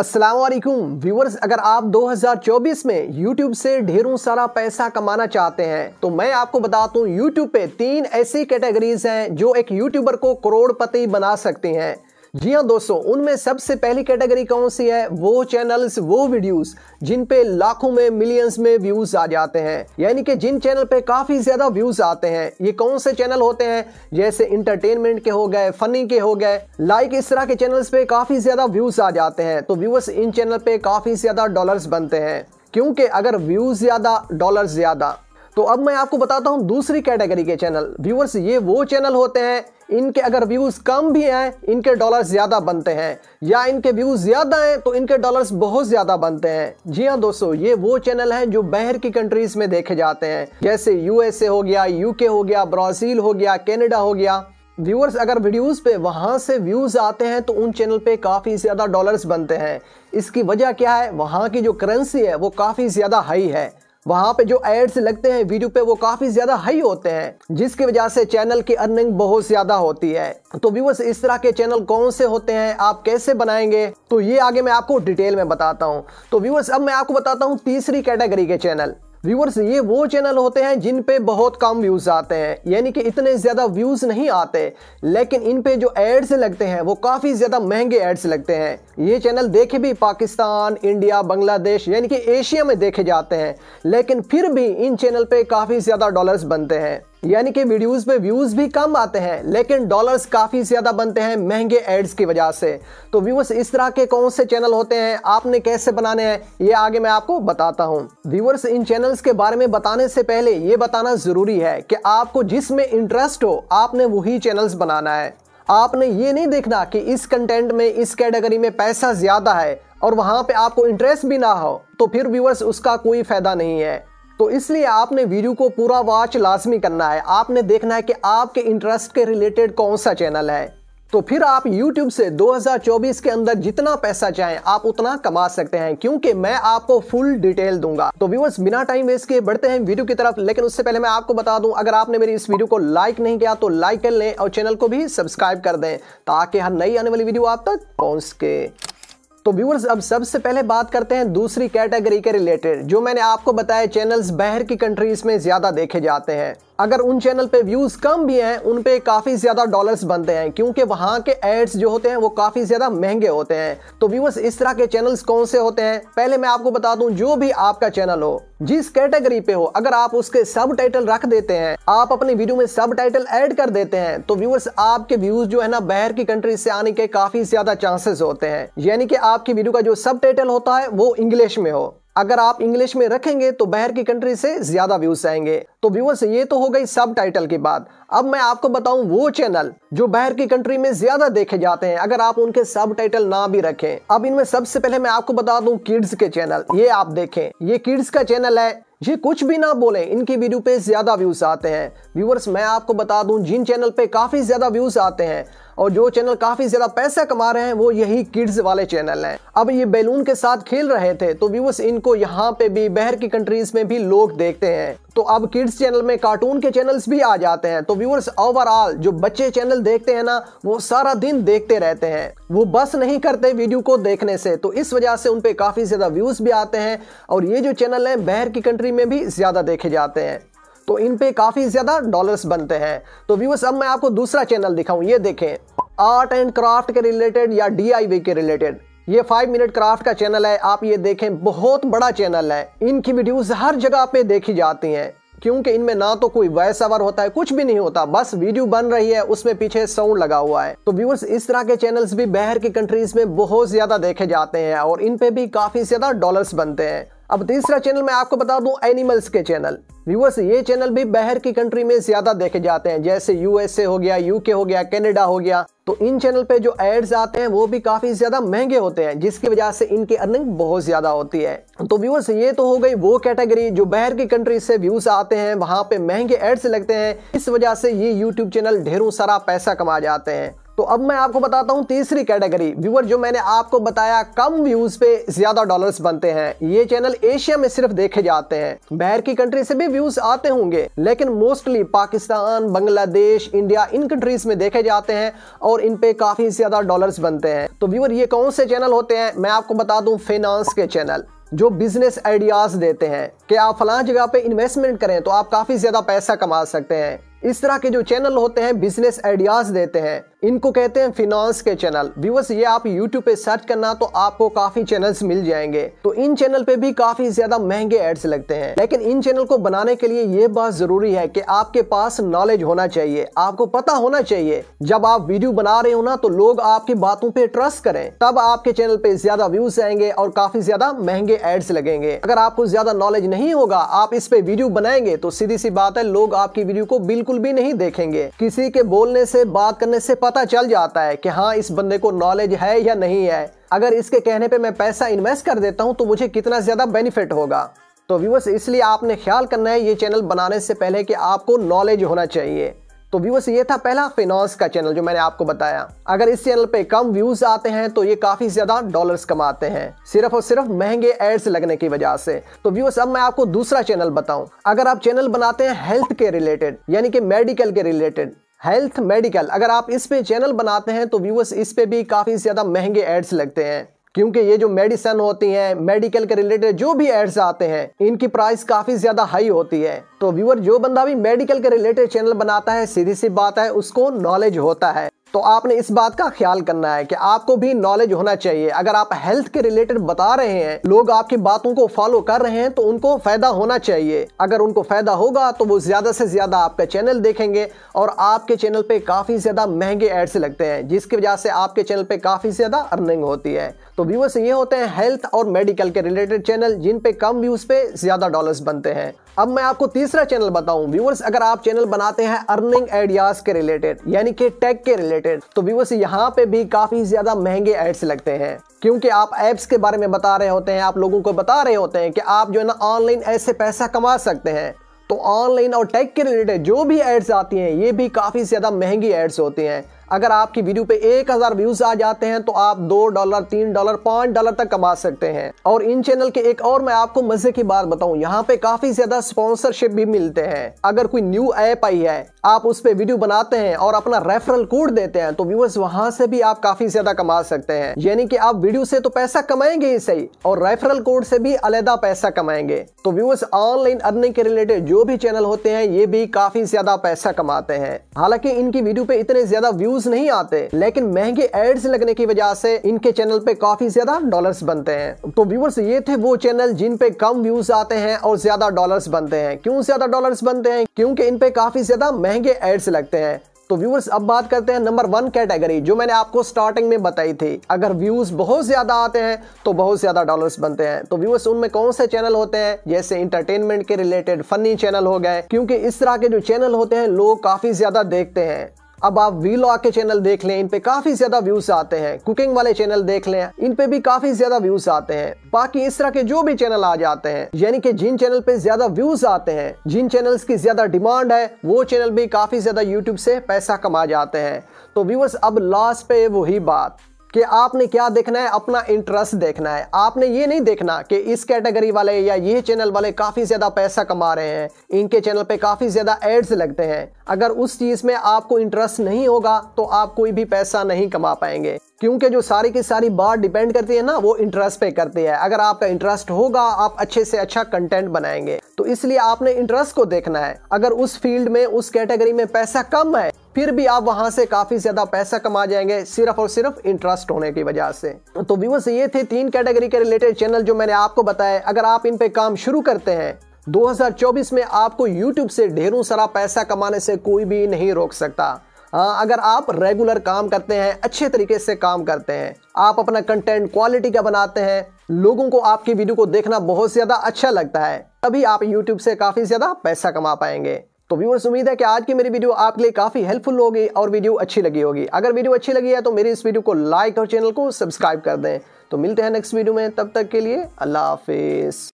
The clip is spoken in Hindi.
असलम व्यूवर्स अगर आप 2024 में YouTube से ढेरों सारा पैसा कमाना चाहते हैं तो मैं आपको बता दूँ YouTube पे तीन ऐसी कैटेगरीज हैं जो एक यूट्यूबर को करोड़पति बना सकती हैं जी हाँ दोस्तों उनमें सबसे पहली कैटेगरी कौन सी है वो चैनल्स वो वीडियोस जिन पे लाखों में मिलियंस में व्यूज आ जाते हैं यानी कि जिन चैनल पे काफी ज्यादा व्यूज आते हैं ये कौन से चैनल होते हैं जैसे इंटरटेनमेंट के हो गए फनी के हो गए लाइक इस तरह के चैनल्स पे काफी ज्यादा व्यूज आ जाते हैं तो व्यूअर्स इन चैनल पे काफी ज्यादा डॉलर बनते हैं क्योंकि अगर व्यूज ज्यादा डॉलर ज्यादा तो अब मैं आपको बताता हूँ दूसरी कैटेगरी के चैनल व्यूअर्स ये वो चैनल होते हैं इनके अगर व्यूज़ कम भी हैं इनके डॉलर ज़्यादा बनते हैं या इनके व्यूज़ ज़्यादा हैं तो इनके डॉलर्स बहुत ज़्यादा बनते हैं जी हाँ दोस्तों ये वो चैनल हैं जो बाहर की कंट्रीज़ में देखे जाते हैं जैसे यूएसए हो गया यूके हो गया ब्राज़ील हो गया कैनेडा हो गया व्यूअर्स अगर वीडियोस पे वहाँ से व्यूज़ आते हैं तो उन चैनल पे काफ़ी ज़्यादा डॉलर्स बनते हैं इसकी वजह क्या है वहाँ की जो करेंसी है वो काफ़ी ज़्यादा हाई है वहाँ पे जो एड्स लगते हैं वीडियो पे वो काफ़ी ज़्यादा हाई होते हैं जिसकी वजह से चैनल की अर्निंग बहुत ज़्यादा होती है तो व्यूवर्स इस तरह के चैनल कौन से होते हैं आप कैसे बनाएंगे तो ये आगे मैं आपको डिटेल में बताता हूँ तो व्यूवर्स अब मैं आपको बताता हूँ तीसरी कैटेगरी के चैनल व्यूअर्स ये वो चैनल होते हैं जिन पे बहुत कम व्यूज़ आते हैं यानी कि इतने ज़्यादा व्यूज़ नहीं आते लेकिन इन पे जो एड्स लगते हैं वो काफ़ी ज़्यादा महंगे एड्स लगते हैं ये चैनल देखे भी पाकिस्तान इंडिया बांग्लादेश यानी कि एशिया में देखे जाते हैं लेकिन फिर भी इन चैनल पे काफ़ी ज़्यादा डॉलर्स बनते हैं यानी कि वीडियोस पे व्यूज भी कम आते हैं लेकिन डॉलर्स काफ़ी ज़्यादा बनते हैं महंगे एड्स की वजह से तो व्यूवर्स इस तरह के कौन से चैनल होते हैं आपने कैसे बनाने हैं ये आगे मैं आपको बताता हूँ व्यूवर्स इन चैनल्स के बारे में बताने से पहले ये बताना ज़रूरी है कि आपको जिसमें इंटरेस्ट हो आपने वही चैनल्स बनाना है आपने ये नहीं देखना कि इस कंटेंट में इस कैटेगरी में पैसा ज़्यादा है और वहां पे आपको इंटरेस्ट भी ना हो तो फिर व्यूअर्स उसका कोई फ़ायदा नहीं है तो इसलिए आपने वीडियो को पूरा वॉच लाजमी करना है आपने देखना है कि आपके इंटरेस्ट के रिलेटेड कौन सा चैनल है तो फिर आप YouTube से 2024 के अंदर जितना पैसा चाहें आप उतना कमा सकते हैं क्योंकि मैं आपको फुल डिटेल दूंगा तो व्यूअर्स बिना टाइम वेस्ट किए बढ़ते हैं वीडियो की तरफ लेकिन उससे पहले मैं आपको बता दूं अगर आपने मेरी इस वीडियो को लाइक नहीं किया तो लाइक कर लें और चैनल को भी सब्सक्राइब कर दें ताकि हर नई आने वाली वीडियो आप तक पहुंच सके तो व्यूअर्स अब सबसे पहले बात करते हैं दूसरी कैटेगरी के रिलेटेड जो मैंने आपको बताया चैनल्स बाहर की कंट्रीज में ज़्यादा देखे जाते हैं अगर उन चैनल पे व्यूज कम भी हैं उन पे काफी ज्यादा डॉलर्स बनते हैं क्योंकि वहां के एड्स जो होते हैं वो काफी ज्यादा महंगे होते हैं तो व्यूअर्स इस तरह के चैनल्स कौन से होते हैं पहले मैं आपको बता दूं जो भी आपका चैनल हो जिस कैटेगरी पे हो अगर आप उसके सब टाइटल रख देते हैं आप अपनी वीडियो में सब टाइटल एड कर देते हैं तो व्यूअर्स आपके व्यूज जो है ना बाहर की कंट्री से आने के काफी ज्यादा चांसेस होते हैं यानी कि आपकी वीडियो का जो सब टाइटल होता है वो इंग्लिश में हो अगर आप इंग्लिश में रखेंगे तो बाहर की कंट्री से ज़्यादा व्यूज़ आएंगे तो व्यूअर्स ये तो हो गई सब टाइटल की बात अब मैं आपको बताऊं वो चैनल जो बाहर की कंट्री में ज्यादा देखे जाते हैं अगर आप उनके सब ना भी रखें अब इनमें सबसे पहले मैं आपको बता दूं किड्स के चैनल ये आप देखें ये किड्स का चैनल है ये कुछ भी ना बोले इनकी वीडियो पे ज्यादा व्यूज आते हैं व्यूवर्स मैं आपको बता दूं जिन चैनल पे काफी ज्यादा व्यूज आते हैं और जो चैनल काफी ज्यादा पैसा कमा रहे हैं वो यही किड्स वाले चैनल हैं अब ये बैलून के साथ खेल रहे थे तो व्यूवर्स इनको यहाँ पे भी बहर की कंट्रीज में भी लोग देखते हैं तो अब किड्स चैनल में कार्टून के चैनल्स भी आ जाते हैं तो व्यूअर्स ओवरऑल जो बच्चे चैनल देखते हैं ना वो सारा दिन देखते रहते हैं वो बस नहीं करते वीडियो को देखने से तो इस वजह से उन पर काफ़ी ज़्यादा व्यूज़ भी आते हैं और ये जो चैनल हैं बहर की कंट्री में भी ज़्यादा देखे जाते हैं तो इन पे काफ़ी ज़्यादा डॉलर्स बनते हैं तो व्यूअर्स अब मैं आपको दूसरा चैनल दिखाऊं ये देखें आर्ट एंड क्राफ्ट के रिलेटेड या डीआईवी के रिलेटेड ये फाइव मिनट क्राफ्ट का चैनल है आप ये देखें बहुत बड़ा चैनल है इनकी वीडियोस हर जगह पे देखी जाती हैं क्योंकि इनमें ना तो कोई वॉइस ओवर होता है कुछ भी नहीं होता बस वीडियो बन रही है उसमें पीछे साउंड लगा हुआ है तो व्यूअर्स इस तरह के चैनल्स भी बाहर की कंट्रीज में बहुत ज्यादा देखे जाते हैं और इन पे भी काफी ज्यादा डॉलर्स बनते हैं अब तीसरा चैनल मैं आपको बता दूं एनिमल्स के चैनल व्यूअर्स ये चैनल भी बाहर की कंट्री में ज्यादा देखे जाते हैं जैसे यूएसए हो गया यूके हो गया कनाडा हो गया तो इन चैनल पे जो एड्स आते हैं वो भी काफ़ी ज़्यादा महंगे होते हैं जिसकी वजह से इनकी अर्निंग बहुत ज़्यादा होती है तो व्यूअर्स ये तो हो गई वो कैटेगरी जो बाहर की कंट्री से व्यूज़ आते हैं वहां पे महंगे एड्स लगते हैं इस वजह से ये यूट्यूब चैनल ढेरों सारा पैसा कमा जाते हैं तो अब मैं आपको बताता हूं तीसरी कैटेगरी व्यूअर जो मैंने आपको बताया कम व्यूज पे ज्यादा डॉलर्स बनते हैं ये चैनल एशिया में सिर्फ देखे जाते हैं बाहर की कंट्री से भी व्यूज आते होंगे लेकिन मोस्टली पाकिस्तान बांग्लादेश इंडिया इन कंट्रीज में देखे जाते हैं और इन पे काफी ज्यादा डॉलर बनते हैं तो व्यूअर ये कौन से चैनल होते हैं मैं आपको बता दू फाइनेंस के चैनल जो बिजनेस आइडियाज देते हैं कि आप फला जगह पे इन्वेस्टमेंट करें तो आप काफी ज्यादा पैसा कमा सकते हैं इस तरह के जो चैनल होते हैं बिजनेस आइडियाज देते हैं इनको कहते हैं फिनांस के चैनल व्यूवर्स ये आप यूट्यूब पे सर्च करना तो आपको काफी चैनल्स मिल जाएंगे तो इन चैनल पे भी काफी ज्यादा महंगे एड्स लगते हैं लेकिन इन चैनल को बनाने के लिए ये बात जरूरी है कि आपके पास नॉलेज होना चाहिए आपको पता होना चाहिए जब आप वीडियो बना रहे हो ना तो लोग आपकी बातों पर ट्रस्ट करें तब आपके चैनल पे ज्यादा व्यूज आएंगे और काफी ज्यादा महंगे एड्स लगेंगे अगर आपको ज्यादा नॉलेज नहीं होगा आप इस पे वीडियो बनाएंगे तो सीधी सी बात है लोग आपकी वीडियो को बिल्कुल बिल्कुल भी नहीं देखेंगे किसी के बोलने से बात करने से पता चल जाता है कि हाँ इस बंदे को नॉलेज है या नहीं है अगर इसके कहने पे मैं पैसा इन्वेस्ट कर देता हूँ तो मुझे कितना ज़्यादा बेनिफिट होगा तो व्यूवर्स इसलिए आपने ख्याल करना है ये चैनल बनाने से पहले कि आपको नॉलेज होना चाहिए तो व्यूअर्स ये था पहला फिनॉन्स का चैनल जो मैंने आपको बताया अगर इस चैनल पे कम व्यूज आते हैं तो ये काफी ज्यादा डॉलर्स कमाते हैं सिर्फ और सिर्फ महंगे एड्स लगने की वजह से तो व्यूअर्स अब मैं आपको दूसरा चैनल बताऊं अगर आप चैनल बनाते हैं हेल्थ के रिलेटेड यानी कि मेडिकल के रिलेटेड हेल्थ मेडिकल अगर आप इस पे चैनल बनाते हैं तो व्यूअर्स इस पे भी काफी ज्यादा महंगे एड्स लगते हैं क्योंकि ये जो मेडिसन होती हैं मेडिकल के रिलेटेड जो भी एड्स आते हैं इनकी प्राइस काफ़ी ज़्यादा हाई होती है तो व्यूअर जो बंदा भी मेडिकल के रिलेटेड चैनल बनाता है सीधी सी बात है उसको नॉलेज होता है तो आपने इस बात का ख्याल करना है कि आपको भी नॉलेज होना चाहिए अगर आप हेल्थ के रिलेटेड बता रहे हैं लोग आपकी बातों को फॉलो कर रहे हैं तो उनको फायदा होना चाहिए अगर उनको फायदा होगा तो वो ज्यादा से ज्यादा आपका चैनल देखेंगे और आपके चैनल पे काफी ज्यादा महंगे एड्स लगते हैं जिसकी वजह से आपके चैनल पे काफी ज्यादा अर्निंग होती है तो व्यूवर्स ये होते हैं हेल्थ और मेडिकल के रिलेटेड चैनल जिन पे कम व्यूज पे ज्यादा डॉलर्स बनते हैं अब मैं आपको तीसरा चैनल बताऊं व्यूवर्स अगर आप चैनल बनाते हैं अर्निंग आइडियाज के रिलेटेड यानी कि टेक के रिलेटेड तो व्यूवर्स यहाँ पे भी काफी ज्यादा महंगे एड्स लगते हैं क्योंकि आप ऐप्स के बारे में बता रहे होते हैं आप लोगों को बता रहे होते हैं कि आप जो है ना ऑनलाइन ऐसे पैसा कमा सकते हैं तो ऑनलाइन और टेक के रिलेटेड जो भी एड्स आती हैं ये भी काफ़ी ज़्यादा महंगी एड्स होती हैं अगर आपकी वीडियो पे एक हज़ार व्यूज़ आ जाते हैं तो आप दो डॉलर तीन डॉलर पांच डॉलर तक कमा सकते हैं और इन चैनल के एक और मैं आपको मज़े की बात बताऊं यहाँ पे काफ़ी ज़्यादा स्पॉन्सरशिप भी मिलते हैं अगर कोई न्यू ऐप आई है आप उस पर वीडियो बनाते हैं और अपना रेफरल कोड देते हैं तो व्यूअर्स वहां से भी आप काफ़ी ज़्यादा कमा सकते हैं यानी कि आप वीडियो से तो पैसा कमाएंगे ही सही और रेफरल कोड से भी अलहदा पैसा कमाएंगे तो व्यूअर्स ऑनलाइन अर्निंग के रिलेटेड जो भी चैनल होते हैं ये भी काफ़ी ज़्यादा पैसा कमाते हैं हालांकि इनकी वीडियो पे इतने ज़्यादा व्यूज व्यूज नहीं आते लेकिन महंगे एड्स लगने की वजह से इनके चैनल पे काफी ज्यादा डॉलर्स बनते हैं तो व्यूवर्स ये थे वो चैनल जिन पे कम व्यूज आते हैं और ज्यादा डॉलर्स बनते हैं क्यों ज्यादा डॉलर्स बनते हैं क्योंकि इन पे काफी ज्यादा महंगे एड्स लगते हैं तो व्यूअर्स अब बात करते हैं नंबर वन कैटेगरी जो मैंने आपको स्टार्टिंग में बताई थी अगर व्यूज बहुत ज्यादा आते हैं तो बहुत ज्यादा डॉलर्स बनते हैं तो व्यूअर्स उनमें कौन से चैनल होते हैं जैसे इंटरटेनमेंट के रिलेटेड फनी चैनल हो गए क्योंकि इस तरह के जो चैनल होते हैं लोग काफी ज्यादा देखते हैं अब आप वी लॉक के चैनल देख लें इन पे काफी ज्यादा व्यूज आते हैं कुकिंग वाले चैनल देख लें इन पे भी काफी ज्यादा व्यूज आते हैं बाकी इस तरह के जो भी चैनल आ जाते हैं यानी कि जिन चैनल पे ज्यादा व्यूज आते हैं जिन चैनल्स की ज्यादा डिमांड है वो चैनल भी काफी ज्यादा यूट्यूब से पैसा कमा जाते हैं तो व्यूवर्स अब लास्ट पे वही बात कि आपने क्या देखना है अपना इंटरेस्ट देखना है आपने ये नहीं देखना कि इस कैटेगरी वाले या ये चैनल वाले काफ़ी ज़्यादा पैसा कमा रहे हैं इनके चैनल पे काफ़ी ज़्यादा एड्स लगते हैं अगर उस चीज़ में आपको इंटरेस्ट नहीं होगा तो आप कोई भी पैसा नहीं कमा पाएंगे क्योंकि जो सारी की सारी बात डिपेंड करती है ना वो इंटरेस्ट पे करती है अगर आपका इंटरेस्ट होगा आप अच्छे से अच्छा कंटेंट बनाएंगे तो इसलिए आपने इंटरेस्ट को देखना है अगर उस फील्ड में उस कैटेगरी में पैसा कम है फिर भी आप वहां से काफी ज्यादा पैसा कमा जाएंगे सिर्फ और सिर्फ इंटरेस्ट होने की वजह से तो व्यूवर्स ये थे तीन कैटेगरी के रिलेटेड चैनल जो मैंने आपको बताया अगर आप इन पे काम शुरू करते हैं 2024 में आपको YouTube से ढेरों सारा पैसा कमाने से कोई भी नहीं रोक सकता हाँ अगर आप रेगुलर काम करते हैं अच्छे तरीके से काम करते हैं आप अपना कंटेंट क्वालिटी का बनाते हैं लोगों को आपकी वीडियो को देखना बहुत ज़्यादा अच्छा लगता है तभी आप YouTube से काफ़ी ज़्यादा पैसा कमा पाएंगे तो व्यूअर्स उम्मीद है कि आज की मेरी वीडियो आपके लिए काफ़ी हेल्पफुल होगी और वीडियो अच्छी लगी होगी अगर वीडियो अच्छी लगी है तो मेरी इस वीडियो को लाइक और चैनल को सब्सक्राइब कर दें तो मिलते हैं नेक्स्ट वीडियो में तब तक के लिए अल्लाह हाफिज़